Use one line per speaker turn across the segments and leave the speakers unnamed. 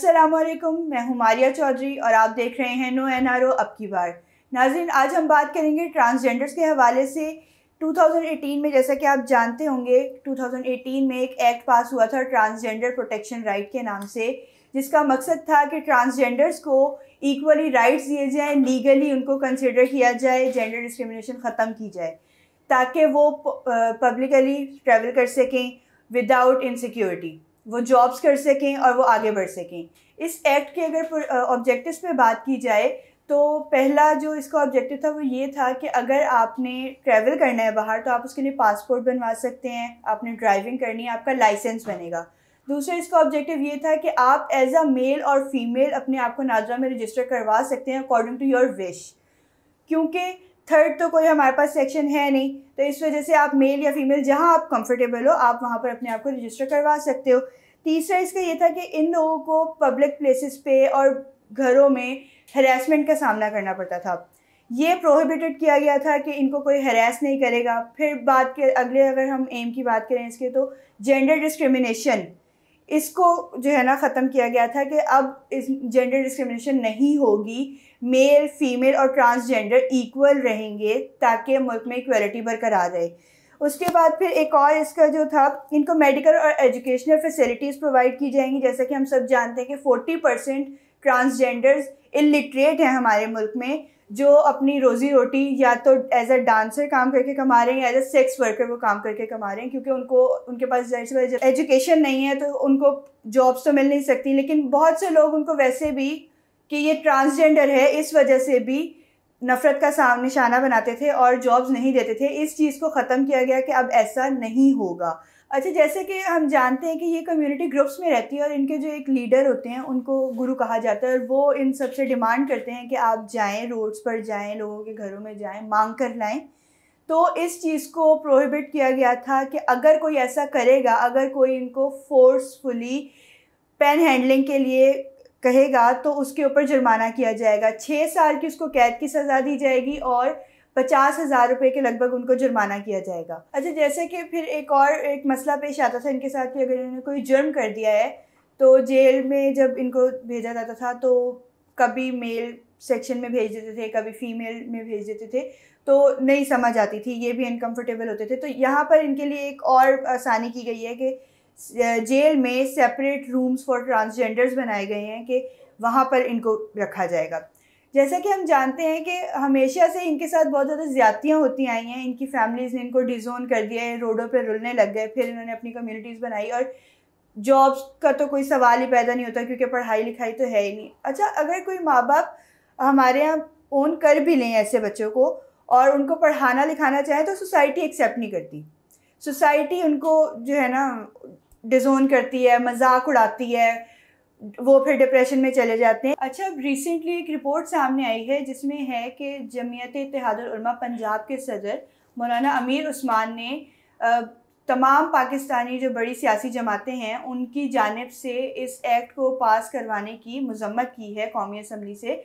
अस्सलाम वालेकुम मैं हूं मारिया चौधरी और आप देख रहे हैं नो एन आर ओ अब की बार नाजिन आज हम बात करेंगे ट्रांसजेंडर्स के हवाले से 2018 में जैसा कि आप जानते होंगे 2018 में एक एक्ट पास हुआ था ट्रांसजेंडर प्रोटेक्शन राइट के नाम से जिसका मकसद था कि ट्रांसजेंडर्स को इक्वली राइट्स दिए जाएँ लीगली उनको कंसिडर किया जाए जेंडर डिस्क्रिमिनेशन ख़त्म की जाए ताकि वो पब्लिकली ट्रैवल कर सकें विदाउट इनसिक्योरिटी वो जॉब्स कर सकें और वो आगे बढ़ सकें इस एक्ट के अगर ऑब्जेक्टिव्स पे बात की जाए तो पहला जो इसका ऑब्जेक्टिव था वो ये था कि अगर आपने ट्रैवल करना है बाहर तो आप उसके लिए पासपोर्ट बनवा सकते हैं आपने ड्राइविंग करनी है आपका लाइसेंस बनेगा दूसरा इसका ऑब्जेक्टिव ये था कि आप एज अ मेल और फीमेल अपने आप को नाजरा में रजिस्टर करवा सकते हैं अकॉर्डिंग टू योर विश क्योंकि थर्ड तो कोई हमारे पास सेक्शन है नहीं तो इस वजह से आप मेल या फीमेल जहाँ आप कंफर्टेबल हो आप वहाँ पर अपने आप को रजिस्टर करवा सकते हो तीसरा इसका ये था कि इन लोगों को पब्लिक प्लेसेस पे और घरों में हरासमेंट का सामना करना पड़ता था ये प्रोहिबिटेड किया गया था कि इनको कोई हरास नहीं करेगा फिर बात के अगले अगर हम एम की बात करें इसके तो जेंडर डिस्क्रिमिनेशन इसको जो है ना ख़त्म किया गया था कि अब इस जेंडर डिस्क्रिमिनेशन नहीं होगी मेल फीमेल और ट्रांसजेंडर इक्वल रहेंगे ताकि मुल्क में इक्वलिटी बरकरार रहे उसके बाद फिर एक और इसका जो था इनको मेडिकल और एजुकेशनल फैसिलिटीज़ प्रोवाइड की जाएंगी जैसा कि हम सब जानते हैं कि फोर्टी परसेंट ट्रांसजेंडर्स इलिटरेट हैं हमारे मुल्क में जो अपनी रोज़ी रोटी या तो एज अ डांसर काम करके कमा रहे हैं या एज अ सेक्स वर्कर वो काम करके कमा रहे हैं क्योंकि उनको उनके पास जाहिर एजुकेशन नहीं है तो उनको जॉब्स तो मिल नहीं सकती लेकिन बहुत से लोग उनको वैसे भी कि ये ट्रांसजेंडर है इस वजह से भी नफ़रत का साम निशाना बनाते थे और जॉब्स नहीं देते थे इस चीज़ को ख़त्म किया गया कि अब ऐसा नहीं होगा अच्छा जैसे कि हम जानते हैं कि ये कम्युनिटी ग्रुप्स में रहती है और इनके जो एक लीडर होते हैं उनको गुरु कहा जाता है और वो इन सबसे डिमांड करते हैं कि आप जाएं रोड्स पर जाएं लोगों के घरों में जाएं मांग कर लाएं तो इस चीज़ को प्रोहिबिट किया गया था कि अगर कोई ऐसा करेगा अगर कोई इनको फोर्सफुली पेन हैंडलिंग के लिए कहेगा तो उसके ऊपर जुर्माना किया जाएगा छः साल की उसको कैद की सज़ा दी जाएगी और पचास हज़ार रुपये के लगभग उनको जुर्माना किया जाएगा अच्छा जैसे कि फिर एक और एक मसला पेश आता था इनके साथ कि अगर इन्होंने कोई जुर्म कर दिया है तो जेल में जब इनको भेजा जाता था तो कभी मेल सेक्शन में भेज देते थे कभी फीमेल में भेज देते थे तो नहीं समझ आती थी ये भी अनकम्फर्टेबल होते थे तो यहाँ पर इनके लिए एक और आसानी की गई है कि जेल में सेपरेट रूम्स फॉर ट्रांसजेंडर्स बनाए गए हैं कि वहाँ पर इनको रखा जाएगा जैसा कि हम जानते हैं कि हमेशा से इनके साथ बहुत ज़्यादा ज़्यादतियाँ होती आई हैं इनकी फैमिलीज़ ने इनको डिजोन कर दिया है रोडों पर रुलने लग गए फिर इन्होंने अपनी कम्यूनिटीज़ बनाई और जॉब्स का तो कोई सवाल ही पैदा नहीं होता क्योंकि पढ़ाई लिखाई तो है ही नहीं अच्छा अगर कोई माँ बाप हमारे यहाँ ओन कर भी लें ऐसे बच्चों को और उनको पढ़ाना लिखाना चाहें तो सोसाइटी एक्सेप्ट नहीं करती सोसाइटी उनको जो है ना डिजोन करती है मजाक उड़ाती है वो फिर डिप्रेशन में चले जाते हैं अच्छा रिसेंटली एक रिपोर्ट सामने आई है जिसमें है कि जमीयत इतिहादलमा पंजाब के सदर मौलाना अमीर उस्मान ने तमाम पाकिस्तानी जो बड़ी सियासी जमातें हैं उनकी जानब से इस एक्ट को पास करवाने की मजम्मत की है कौमी असम्बली से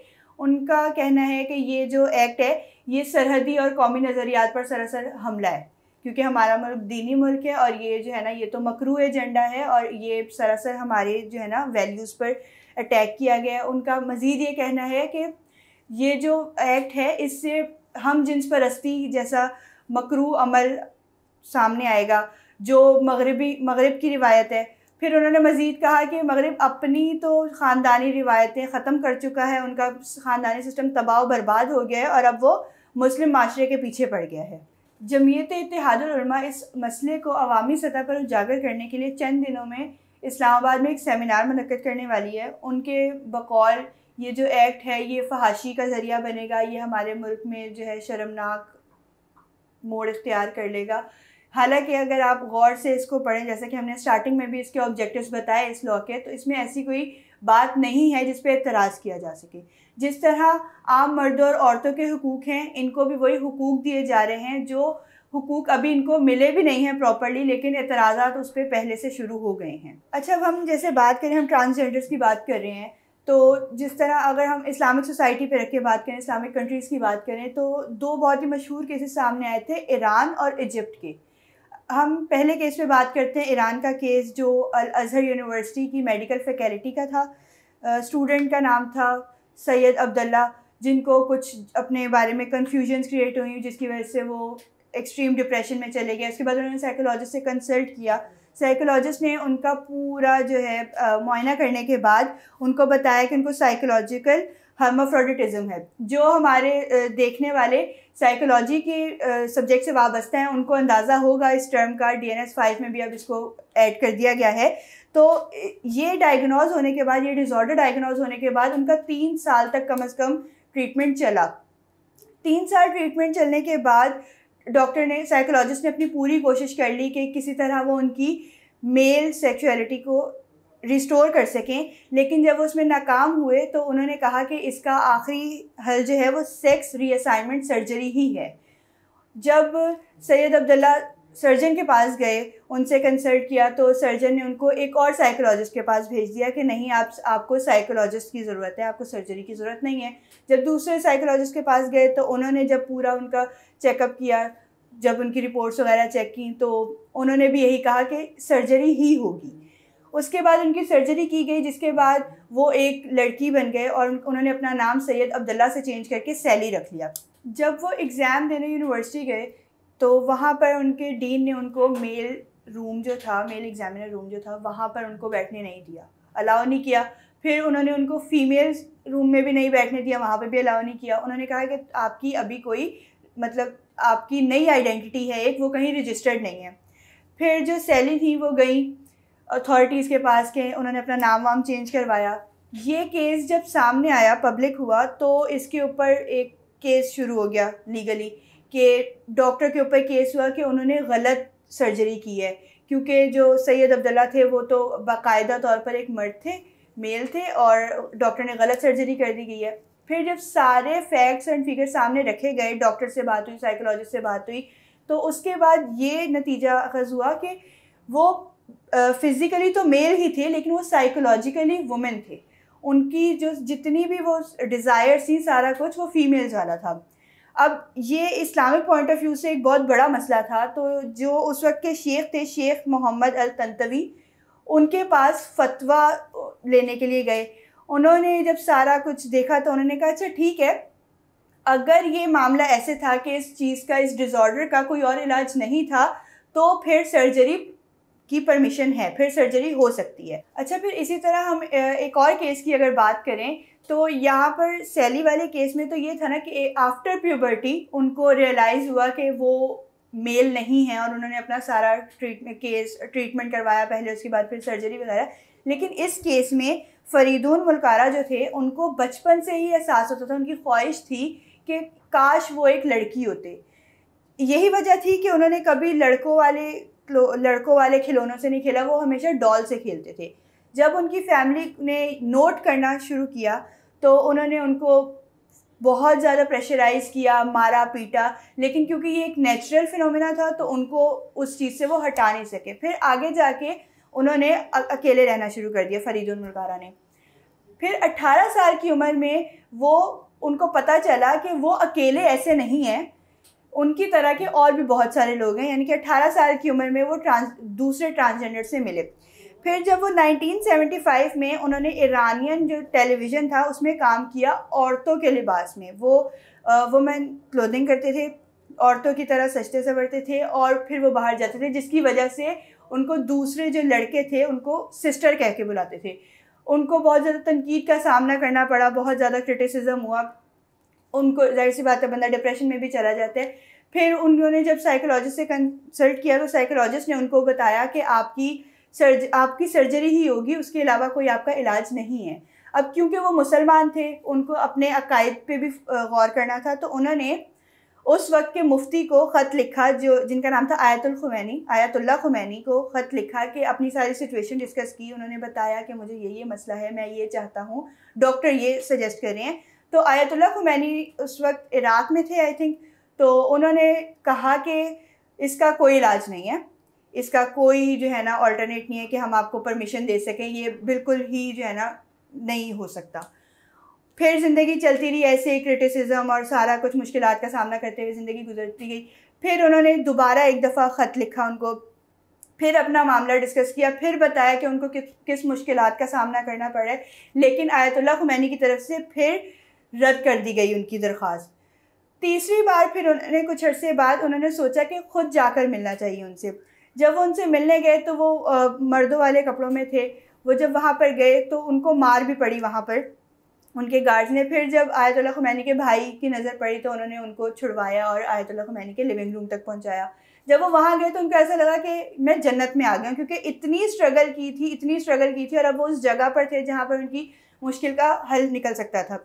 उनका कहना है कि ये जो एक्ट है ये सरहदी और कौमी नज़रियात पर सरासर हमला है क्योंकि हमारा मुल्क दीनी मुल्क है और ये जो है ना ये तो मकरू एजेंडा है और ये सरासर हमारे जो है ना वैल्यूज़ पर अटैक किया गया है उनका मज़ीद ये कहना है कि ये जो एक्ट है इससे हम जिन्स परस्ती जैसा मकरू अमल सामने आएगा जो मगरबी मगरब की रिवायत है फिर उन्होंने मज़ीद कहा कि मगरब अपनी तो ख़ानदानी रिवायतें ख़त्म कर चुका है उनका ख़ानदानी सिस्टम तबाह बर्बाद हो गया है और अब वो मुस्लिम माशरे के पीछे पड़ गया है जमीयत इतिहादलमा इस मसले को अवामी सतह पर उजागर करने के लिए चंद दिनों में इस्लामाबाद में एक सेमिनार मनक़द करने वाली है उनके बकौल ये जो एक्ट है ये फहाशी का ज़रिया बनेगा ये हमारे मुल्क में जो है शर्मनाक मोड़ इख्तियार कर लेगा हालांकि अगर आप गौर से इसको पढ़ें जैसे कि हमने स्टार्टिंग में भी इसके ऑब्जेक्टिव्स बताए इस लॉ के तो इसमें ऐसी कोई बात नहीं है जिस पर एतराज़ किया जा सके जिस तरह आम मर्दों और औरतों के हकूक़ हैं इनको भी वही हकूक़ दिए जा रहे हैं जो हकूक़ अभी इनको मिले भी नहीं हैं प्रॉपरली लेकिन एतराज़ा तो उस पर पहले से शुरू हो गए हैं अच्छा अब हम जैसे बात करें हम ट्रांसजेंडर्स की बात कर रहे हैं तो जिस तरह अगर हम इस्लामिक सोसाइटी पे रख के बात करें इस्लामिक कंट्रीज़ की बात करें तो दो बहुत ही मशहूर केसेस सामने आए थे ईरान और इजिप्ट के हम पहले केस पे बात करते हैं ईरान का केस जो अल अज़हर यूनिवर्सिटी की मेडिकल फैकल्टी का था स्टूडेंट का नाम था सैयद अब्दुल्ला जिनको कुछ अपने बारे में कन्फ्यूजन क्रिएट हुई जिसकी वजह से वो एक्सट्रीम डिप्रेशन में चले गए उसके बाद उन्होंने साइकोलॉजिस्ट से कंसल्ट किया साइकोलॉजिस्ट ने उनका पूरा जो है मुआयना करने के बाद उनको बताया कि उनको साइकोलॉजिकल हर्मोफ्रोडिटिज्म है जो हमारे देखने वाले साइकोलॉजी के सब्जेक्ट से वाबस्ता हैं उनको अंदाज़ा होगा इस टर्म का डी एन एस फाइव में भी अब इसको ऐड कर दिया गया है तो ये डायग्नोज होने के बाद ये डिसऑर्डर डायग्नोज होने के बाद उनका तीन साल तक कम अज़ कम ट्रीटमेंट चला तीन साल ट्रीटमेंट चलने के बाद डॉक्टर ने साइकोलॉजिस्ट ने अपनी पूरी कोशिश कर ली कि किसी तरह वो उनकी मेल सेक्सुअलिटी को रिस्टोर कर सकें लेकिन जब उसमें नाकाम हुए तो उन्होंने कहा कि इसका आखिरी हल जो है वो सेक्स रीअसाइनमेंट सर्जरी ही है जब सैयद अब्दुल्ला सर्जन के पास गए उनसे कंसल्ट किया तो सर्जन ने उनको एक और साइकोलॉजिस्ट के पास भेज दिया कि नहीं आप आपको साइकोलॉजिस्ट की ज़रूरत है आपको सर्जरी की ज़रूरत नहीं है जब दूसरे साइकोलॉजिस्ट के पास गए तो उन्होंने जब पूरा उनका चेकअप किया जब उनकी रिपोर्ट्स वगैरह चेक की तो उन्होंने भी यही कहा कि सर्जरी ही होगी उसके बाद उनकी सर्जरी की गई जिसके बाद वो एक लड़की बन गए और उन्होंने अपना नाम सैयद अब्दुल्ला से चेंज करके सैली रख लिया जब वो एग्ज़ाम देने यूनिवर्सिटी गए तो वहाँ पर उनके डीन ने उनको मेल रूम जो था मेल एग्जामिनर रूम जो था वहाँ पर उनको बैठने नहीं दिया अलाउ नहीं किया फिर उन्होंने उनको फीमेल रूम में भी नहीं बैठने दिया वहाँ पर भी अलाउ नहीं किया उन्होंने कहा कि आपकी अभी कोई मतलब आपकी नई आइडेंटिटी है एक वो कहीं रजिस्टर्ड नहीं है फिर जो सैली थी वो गई अथॉरिटीज़ के पास के उन्होंने अपना नाम वाम चेंज करवाया ये केस जब सामने आया पब्लिक हुआ तो इसके ऊपर एक केस शुरू हो गया लीगली कि डॉक्टर के ऊपर केस हुआ कि उन्होंने गलत सर्जरी की है क्योंकि जो सैयद अब्दुल्ला थे वो तो बाकायदा तौर पर एक मर्द थे मेल थे और डॉक्टर ने गलत सर्जरी कर दी गई है फिर जब सारे फैक्ट्स एंड फिगर सामने रखे गए डॉक्टर से बात हुई साइकोलॉजिस्ट से बात हुई तो उसके बाद ये नतीजा अखज हुआ कि वो फिज़िकली तो मेल ही थे लेकिन वो साइकोलॉजिकली वुमेन थे उनकी जो जितनी भी वो डिज़ायर्स थी सारा कुछ वो फीमेल वाला था अब ये इस्लामिक पॉइंट ऑफ व्यू से एक बहुत बड़ा मसला था तो जो उस वक्त के शेख थे शेख मोहम्मद अल तंतवी उनके पास फतवा लेने के लिए गए उन्होंने जब सारा कुछ देखा तो उन्होंने कहा अच्छा ठीक है अगर ये मामला ऐसे था कि इस चीज़ का इस डिज़ॉर्डर का कोई और इलाज नहीं था तो फिर सर्जरी की परमिशन है फिर सर्जरी हो सकती है अच्छा फिर इसी तरह हम एक और केस की अगर बात करें तो यहाँ पर सैली वाले केस में तो ये था ना कि आफ्टर प्यूबर्टी उनको रियलाइज़ हुआ कि वो मेल नहीं है और उन्होंने अपना सारा ट्रीटमेंट केस ट्रीटमेंट करवाया पहले उसके बाद फिर सर्जरी वगैरह लेकिन इस केस में फरीदून मुलकारा जो थे उनको बचपन से ही एहसास होता था उनकी ख्वाहिश थी कि काश वो एक लड़की होते यही वजह थी कि उन्होंने कभी लड़कों वाले लड़कों वाले खिलौनों से नहीं खेला वो हमेशा डॉल से खेलते थे जब उनकी फैमिली ने नोट करना शुरू किया तो उन्होंने उनको बहुत ज़्यादा प्रेशराइज़ किया मारा पीटा लेकिन क्योंकि ये एक नेचुरल फिनोमेना था तो उनको उस चीज़ से वो हटा नहीं सके फिर आगे जाके उन्होंने अकेले रहना शुरू कर दिया फरीदुल मुर्गारा ने फिर 18 साल की उम्र में वो उनको पता चला कि वो अकेले ऐसे नहीं हैं उनकी तरह के और भी बहुत सारे लोग हैं यानी कि 18 साल की उम्र में वो ट्रांस दूसरे ट्रांसजेंडर से मिले फिर जब वो 1975 में उन्होंने ईरानियन जो टेलीविज़न था उसमें काम किया औरतों के लिबास में वो वुमेन क्लोथिंग करते थे औरतों की तरह सस्ते संवरते थे और फिर वो बाहर जाते थे जिसकी वजह से उनको दूसरे जो लड़के थे उनको सिस्टर कह के बुलाते थे उनको बहुत ज़्यादा तनकीद का सामना करना पड़ा बहुत ज़्यादा क्रिटिसिज्म हुआ उनको जाहिर सी बात है बंदा डिप्रेशन में भी चला जाता है फिर उन्होंने जब साइकोलॉजिस्ट से कंसल्ट किया तो साइकोलॉजिस्ट ने उनको बताया कि आपकी सर्ज आपकी सर्जरी ही होगी उसके अलावा कोई आपका इलाज नहीं है अब क्योंकि वो मुसलमान थे उनको अपने अकायद पे भी गौर करना था तो उन्होंने उस वक्त के मुफ्ती को ख़त लिखा जो जिनका नाम था आयतुल खुमैनी आयतुल्ला खुमैनी को ख़त लिखा कि अपनी सारी सिचुएशन डिस्कस की उन्होंने बताया कि मुझे ये ये मसला है मैं ये चाहता हूँ डॉक्टर ये सजेस्ट कर रहे हैं तो आयतुल्ला खुमैनी उस वक्त इराक़ में थे आई थिंक तो उन्होंने कहा कि इसका कोई इलाज नहीं है इसका कोई जो है ना ऑल्टरनेट नहीं है कि हम आपको परमिशन दे सकें ये बिल्कुल ही जो है ना नहीं हो सकता फिर ज़िंदगी चलती रही ऐसे ही क्रिटिसिज्म और सारा कुछ मुश्किल का सामना करते हुए ज़िंदगी गुजरती गई फिर उन्होंने दोबारा एक दफ़ा ख़त लिखा उनको फिर अपना मामला डिस्कस किया फिर बताया कि उनको कि, किस मुश्किल का सामना करना पड़ा है लेकिन आयतुल्ला खुमैनी की तरफ से फिर रद्द कर दी गई उनकी दरख्वास्त तीसरी बार फिर उन्होंने कुछ अर्से बाद उन्होंने सोचा कि ख़ुद जाकर मिलना चाहिए उनसे जब वो उनसे मिलने गए तो वो मर्दों वाले कपड़ों में थे वो जब वहाँ पर गए तो उनको मार भी पड़ी वहाँ पर उनके गार्ड्स ने फिर जब आयतुल्ला खुमैनी के भाई की नज़र पड़ी तो उन्होंने उनको छुड़वाया और आयतुल्ला खुमैनी के लिविंग रूम तक पहुँचाया जब वो वहाँ गए तो उनको ऐसा लगा कि मैं जन्नत में आ गया क्योंकि इतनी स्ट्रगल की थी इतनी स्ट्रगल की थी और अब वो उस जगह पर थे जहाँ पर उनकी मुश्किल का हल निकल सकता था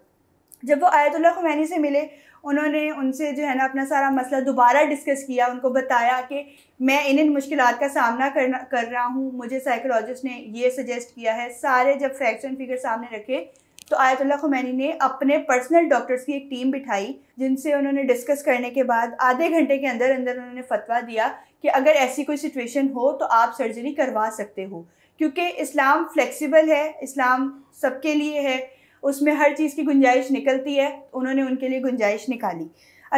जब वो आयतुल्ला खुमैनी से मिले उन्होंने उनसे जो है ना अपना सारा मसला दोबारा डिस्कस किया उनको बताया कि मैं इन इन मुश्किल का सामना करना कर रहा हूँ मुझे साइकोलॉजिस्ट ने ये सजेस्ट किया है सारे जब फैक्ट्स एंड फिगर सामने रखे तो आयतुल्ला खुमैनी ने अपने पर्सनल डॉक्टर्स की एक टीम बिठाई जिनसे उन्होंने डिस्कस करने के बाद आधे घंटे के अंदर अंदर उन्होंने फतवा दिया कि अगर ऐसी कोई सिचुएशन हो तो आप सर्जरी करवा सकते हो क्योंकि इस्लाम फ्लेक्सिबल है इस्लाम सबके लिए है उसमें हर चीज़ की गुंजाइश निकलती है उन्होंने उनके लिए गुंजाइश निकाली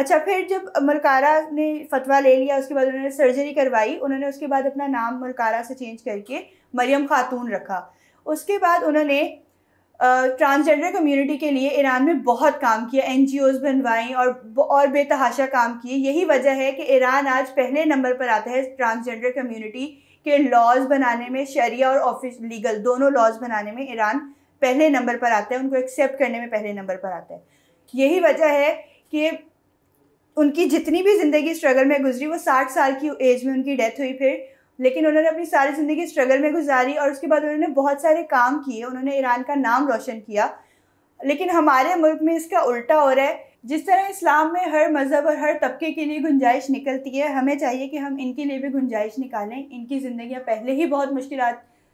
अच्छा फिर जब मलकारा ने फतवा ले लिया उसके बाद उन्होंने सर्जरी करवाई उन्होंने उसके बाद अपना नाम मलकारा से चेंज करके मरियम खातून रखा उसके बाद उन्होंने ट्रांसजेंडर कम्युनिटी के लिए ईरान में बहुत काम किया एन बनवाई और और बेतहाशा काम किए यही वजह है कि ईरान आज पहले नंबर पर आता है ट्रांसजेंडर कम्युनिटी के लॉज बनाने में शरिया और ऑफिस लीगल दोनों लॉज बनाने में ईरान पहले नंबर पर आता है उनको एक्सेप्ट करने में पहले नंबर पर आता है यही वजह है कि उनकी जितनी भी ज़िंदगी स्ट्रगल में गुजरी वो साठ साल की एज में उनकी डेथ हुई फिर लेकिन उन्होंने अपनी सारी ज़िंदगी स्ट्रगल में गुजारी और उसके बाद उन्होंने बहुत सारे काम किए उन्होंने ईरान का नाम रोशन किया लेकिन हमारे मुल्क में इसका उल्टा हो रहा है जिस तरह इस्लाम में हर मज़हब और हर तबके के लिए गुंजाइश निकलती है हमें चाहिए कि हम इनके लिए भी गुंजाइश निकालें इनकी ज़िंदियाँ पहले ही बहुत मुश्किल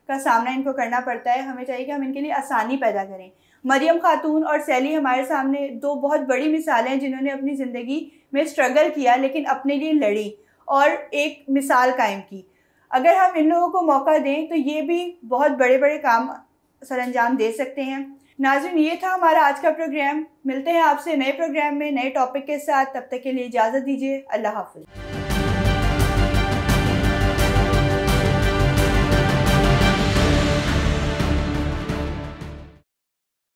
का सामना इनको करना पड़ता है हमें चाहिए कि हम इनके लिए आसानी पैदा करें मरियम खातून और सैली हमारे सामने दो बहुत बड़ी मिसालें हैं जिन्होंने अपनी ज़िंदगी में स्ट्रगल किया लेकिन अपने लिए लड़ी और एक मिसाल कायम की अगर हम इन लोगों को मौका दें तो ये भी बहुत बड़े बड़े काम सर अंजाम दे सकते हैं नाजिन ये था हमारा आज का प्रोग्राम मिलते हैं आपसे नए प्रोग्राम में नए टॉपिक के साथ तब तक के लिए इजाज़त दीजिए अल्लाह हाफिज़